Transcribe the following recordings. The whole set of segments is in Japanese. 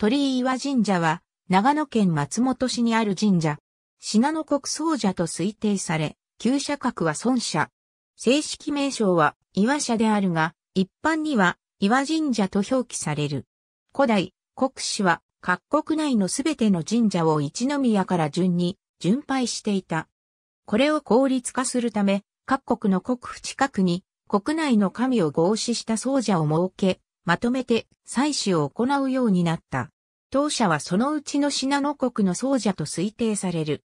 鳥居岩神社は、長野県松本市にある神社。信濃国総社と推定され、旧社格は孫社。正式名称は岩社であるが、一般には岩神社と表記される。古代、国史は各国内のすべての神社を一宮から順に巡拝していた。これを効率化するため、各国の国府近くに国内の神を合祀した総社を設け、まとめて祭祀を行うようになった。当社はそのうちの信濃国の僧者と推定される。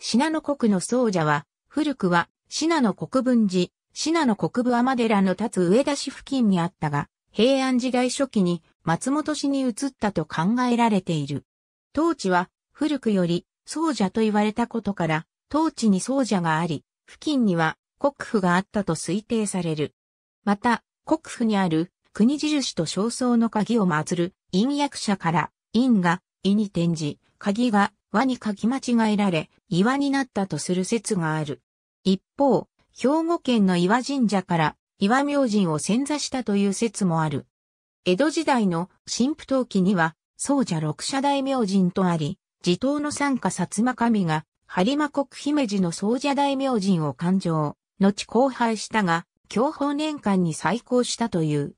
信濃国の僧者は、古くは、信濃国分寺、信濃国部天寺の立つ上田市付近にあったが、平安時代初期に松本市に移ったと考えられている。当地は、古くより、僧者と言われたことから、当地に僧者があり、付近には国府があったと推定される。また、国府にある国印と焦燥の鍵を祀る陰役者から因が、意に転じ、鍵が、和に書き間違えられ、岩になったとする説がある。一方、兵庫県の岩神社から岩明神を潜座したという説もある。江戸時代の神父陶器には、僧者六社大明神とあり、地頭の参加薩摩神が、播磨国姫路の僧者大明神を勘定、後荒廃したが、享保年間に再興したという。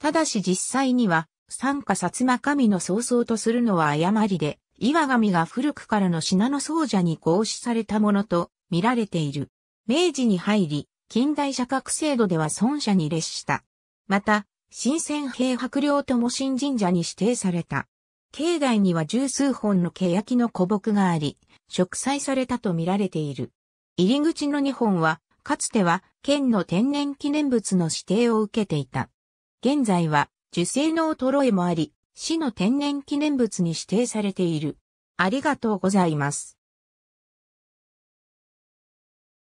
ただし実際には、参加薩摩神の曹操とするのは誤りで、岩神が古くからの信濃総者に合祀されたものと見られている。明治に入り、近代社格制度では孫者に列した。また、新鮮平白領とも新神社に指定された。境内には十数本の欅の古木があり、植栽されたと見られている。入り口の2本は、かつては県の天然記念物の指定を受けていた。現在は受精の衰えもあり、市の天然記念物に指定されている。ありがとうございます。